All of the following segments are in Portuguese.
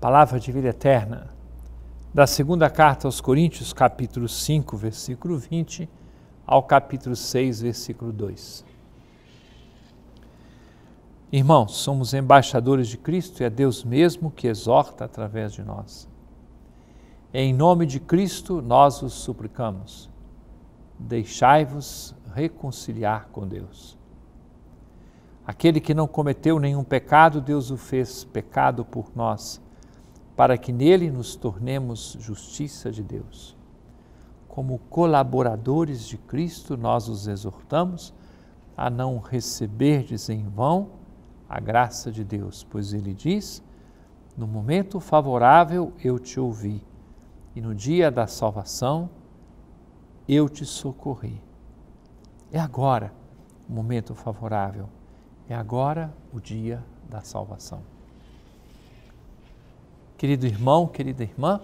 palavra de vida eterna. Da segunda carta aos Coríntios, capítulo 5, versículo 20, ao capítulo 6, versículo 2. Irmãos, somos embaixadores de Cristo e é Deus mesmo que exorta através de nós. Em nome de Cristo, nós os suplicamos. Deixai-vos reconciliar com Deus. Aquele que não cometeu nenhum pecado, Deus o fez pecado por nós para que nele nos tornemos justiça de Deus. Como colaboradores de Cristo, nós os exortamos a não receberdes em vão a graça de Deus, pois ele diz: No momento favorável eu te ouvi, e no dia da salvação eu te socorri. É agora o momento favorável, é agora o dia da salvação querido irmão, querida irmã,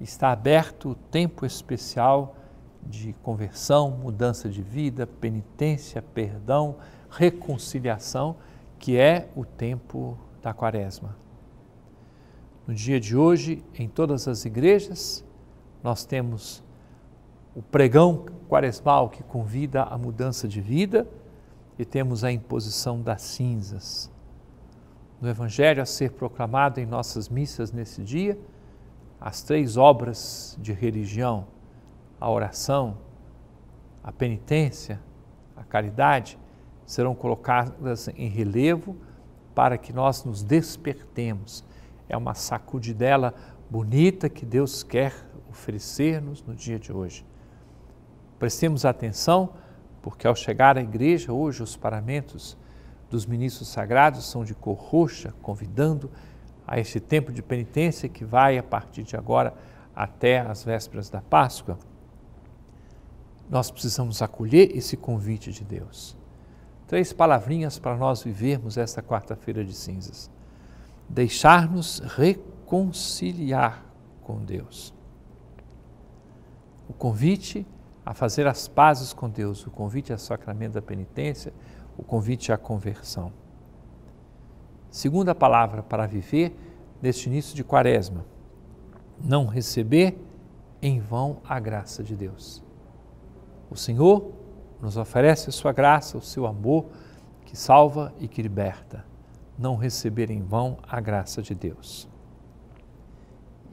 está aberto o tempo especial de conversão, mudança de vida, penitência, perdão, reconciliação, que é o tempo da Quaresma. No dia de hoje, em todas as igrejas, nós temos o pregão quaresmal que convida à mudança de vida e temos a imposição das cinzas do Evangelho a ser proclamado em nossas missas nesse dia, as três obras de religião, a oração, a penitência, a caridade, serão colocadas em relevo para que nós nos despertemos. É uma sacudidela bonita que Deus quer oferecer-nos no dia de hoje. Prestemos atenção, porque ao chegar à igreja hoje, os paramentos dos ministros sagrados são de cor roxa, convidando a esse tempo de penitência que vai a partir de agora até as vésperas da Páscoa. Nós precisamos acolher esse convite de Deus. Três palavrinhas para nós vivermos esta quarta-feira de cinzas. Deixar-nos reconciliar com Deus. O convite a fazer as pazes com Deus, o convite ao sacramento da penitência, o convite à conversão. Segunda palavra para viver neste início de quaresma: não receber em vão a graça de Deus. O Senhor nos oferece a sua graça, o seu amor, que salva e que liberta. Não receber em vão a graça de Deus.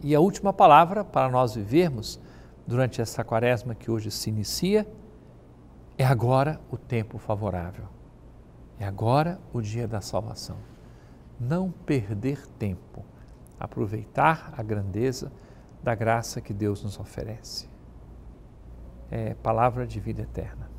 E a última palavra para nós vivermos durante esta quaresma que hoje se inicia é agora o tempo favorável. É agora o dia da salvação. Não perder tempo. Aproveitar a grandeza da graça que Deus nos oferece. É palavra de vida eterna.